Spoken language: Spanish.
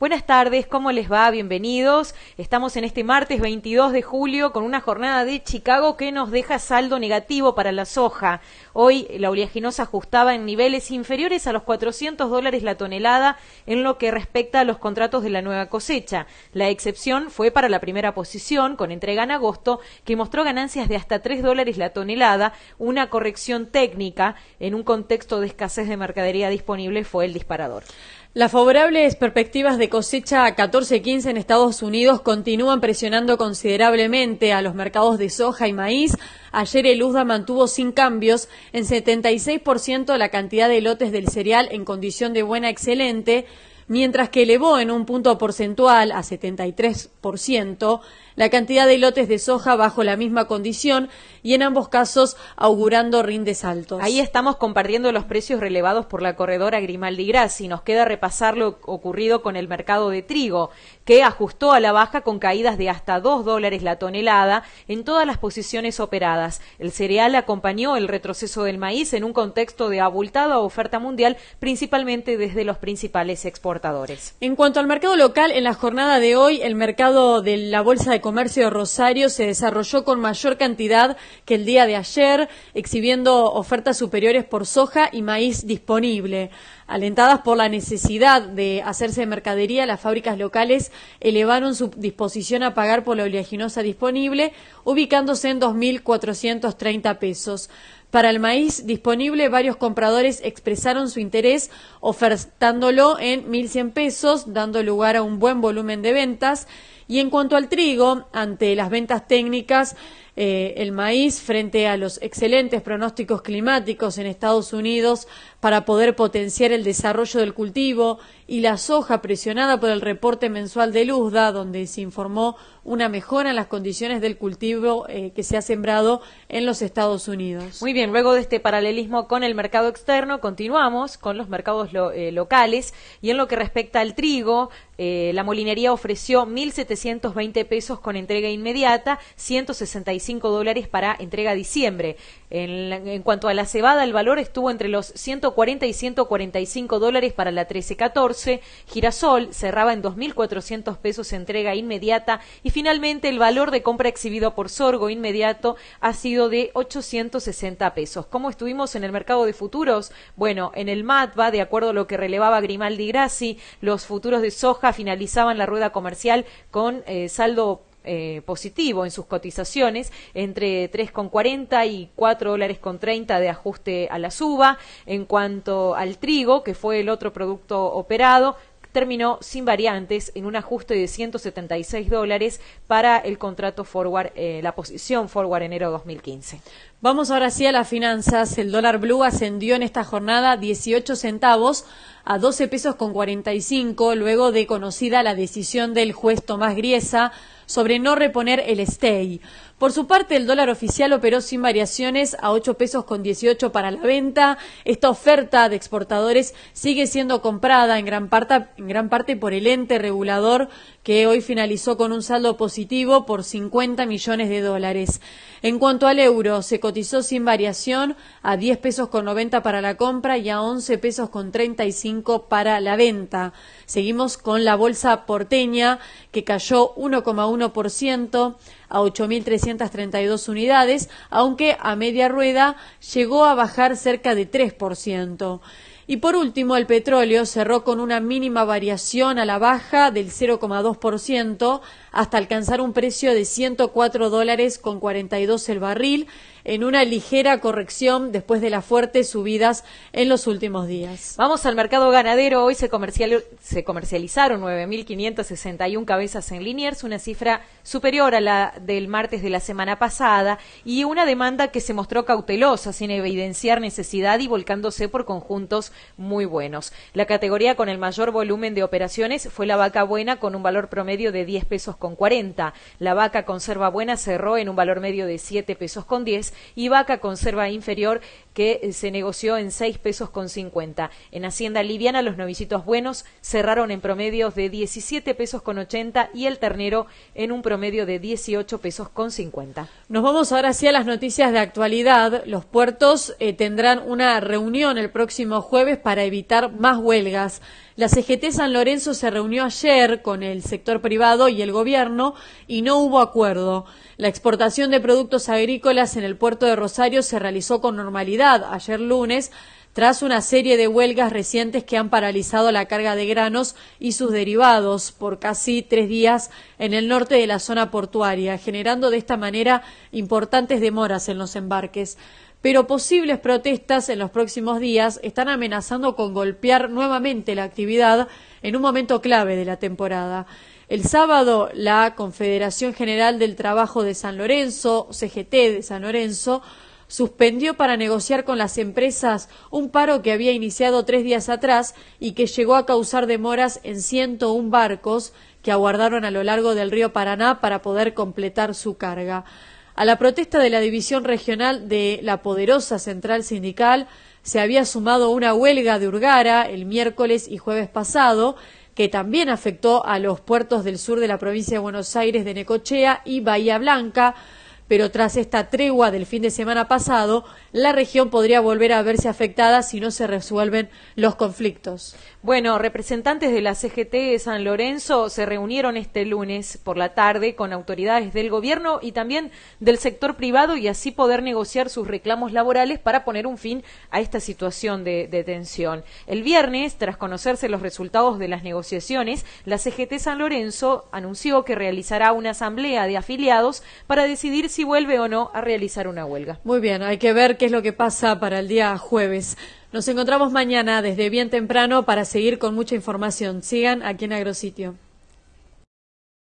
Buenas tardes, ¿cómo les va? Bienvenidos. Estamos en este martes 22 de julio con una jornada de Chicago que nos deja saldo negativo para la soja. Hoy la oleaginosa ajustaba en niveles inferiores a los 400 dólares la tonelada en lo que respecta a los contratos de la nueva cosecha. La excepción fue para la primera posición, con entrega en agosto, que mostró ganancias de hasta 3 dólares la tonelada. Una corrección técnica en un contexto de escasez de mercadería disponible fue el disparador. Las favorables perspectivas de cosecha 14-15 en Estados Unidos continúan presionando considerablemente a los mercados de soja y maíz. Ayer el USDA mantuvo sin cambios en 76% la cantidad de lotes del cereal en condición de buena excelente, mientras que elevó en un punto porcentual a 73% la cantidad de lotes de soja bajo la misma condición y en ambos casos augurando rindes altos. Ahí estamos compartiendo los precios relevados por la corredora Grimaldi Grassi. Nos queda repasar lo ocurrido con el mercado de trigo, que ajustó a la baja con caídas de hasta 2 dólares la tonelada en todas las posiciones operadas. El cereal acompañó el retroceso del maíz en un contexto de abultada oferta mundial, principalmente desde los principales exportadores. En cuanto al mercado local, en la jornada de hoy, el mercado de la Bolsa de Comercio de Rosario se desarrolló con mayor cantidad que el día de ayer, exhibiendo ofertas superiores por soja y maíz disponible. Alentadas por la necesidad de hacerse de mercadería, las fábricas locales elevaron su disposición a pagar por la oleaginosa disponible, ubicándose en 2.430 pesos. Para el maíz disponible, varios compradores expresaron su interés ofertándolo en 1.100 pesos, dando lugar a un buen volumen de ventas. Y en cuanto al trigo, ante las ventas técnicas, eh, el maíz frente a los excelentes pronósticos climáticos en Estados Unidos para poder potenciar el desarrollo del cultivo y la soja presionada por el reporte mensual de Luzda, donde se informó una mejora en las condiciones del cultivo eh, que se ha sembrado en los Estados Unidos. Muy bien, luego de este paralelismo con el mercado externo, continuamos con los mercados eh, locales y en lo que respecta al trigo, la molinería ofreció 1.720 pesos con entrega inmediata, 165 dólares para entrega diciembre. En, cuanto a la cebada, el valor estuvo entre los 140 y 145 dólares para la 13-14 Girasol cerraba en 2.400 pesos entrega inmediata. Y finalmente, el valor de compra exhibido por Sorgo inmediato ha sido de 860 pesos. ¿Cómo estuvimos en el mercado de futuros? Bueno, en el MATVA, de acuerdo a lo que relevaba Grimaldi Grassi, los futuros de soja finalizaban la rueda comercial con eh, saldo eh, positivo en sus cotizaciones, entre 3,40 y 4,30 dólares con de ajuste a la suba. En cuanto al trigo, que fue el otro producto operado, terminó sin variantes en un ajuste de 176 dólares para el contrato forward, eh, la posición forward enero 2015. Vamos ahora sí a las finanzas. El dólar blue ascendió en esta jornada 18 centavos a 12 pesos con 45 luego de conocida la decisión del juez Tomás Griesa sobre no reponer el stay. Por su parte, el dólar oficial operó sin variaciones a 8 pesos con 18 para la venta. Esta oferta de exportadores sigue siendo comprada en gran parte, en gran parte por el ente regulador que hoy finalizó con un saldo positivo por 50 millones de dólares. En cuanto al euro, se cotizó sin variación a 10 pesos con 90 para la compra y a 11 pesos con 35 para la venta. Seguimos con la bolsa porteña que cayó 1,1% a 8.332 unidades, aunque a media rueda llegó a bajar cerca de 3%. Y por último, el petróleo cerró con una mínima variación a la baja del 0,2% hasta alcanzar un precio de 104 dólares con 42 el barril en una ligera corrección después de las fuertes subidas en los últimos días. Vamos al mercado ganadero. Hoy se, comercial, se comercializaron 9.561 cabezas en Liniers, una cifra superior a la del martes de la semana pasada y una demanda que se mostró cautelosa, sin evidenciar necesidad y volcándose por conjuntos muy buenos. La categoría con el mayor volumen de operaciones fue la vaca buena con un valor promedio de 10 pesos con 40. La vaca conserva buena cerró en un valor medio de 7 pesos con 10 y vaca Conserva inferior que eh, se negoció en 6 pesos con 50. En Hacienda Liviana los novicitos buenos cerraron en promedios de 17 pesos con 80 y el ternero en un promedio de 18 pesos con 50. Nos vamos ahora hacia a las noticias de actualidad. Los puertos eh, tendrán una reunión el próximo jueves para evitar más huelgas. La CGT San Lorenzo se reunió ayer con el sector privado y el gobierno y no hubo acuerdo. La exportación de productos agrícolas en el puerto de Rosario se realizó con normalidad ayer lunes tras una serie de huelgas recientes que han paralizado la carga de granos y sus derivados por casi tres días en el norte de la zona portuaria, generando de esta manera importantes demoras en los embarques pero posibles protestas en los próximos días están amenazando con golpear nuevamente la actividad en un momento clave de la temporada. El sábado, la Confederación General del Trabajo de San Lorenzo, CGT de San Lorenzo, suspendió para negociar con las empresas un paro que había iniciado tres días atrás y que llegó a causar demoras en 101 barcos que aguardaron a lo largo del río Paraná para poder completar su carga. A la protesta de la división regional de la poderosa central sindical se había sumado una huelga de Urgara el miércoles y jueves pasado, que también afectó a los puertos del sur de la provincia de Buenos Aires de Necochea y Bahía Blanca, pero tras esta tregua del fin de semana pasado, la región podría volver a verse afectada si no se resuelven los conflictos. Bueno, representantes de la CGT de San Lorenzo se reunieron este lunes por la tarde con autoridades del gobierno y también del sector privado y así poder negociar sus reclamos laborales para poner un fin a esta situación de, tensión. El viernes, tras conocerse los resultados de las negociaciones, la CGT San Lorenzo anunció que realizará una asamblea de afiliados para decidir si vuelve o no a realizar una huelga. Muy bien, hay que ver qué es lo que pasa para el día jueves. Nos encontramos mañana desde bien temprano para seguir con mucha información. Sigan aquí en Agrositio.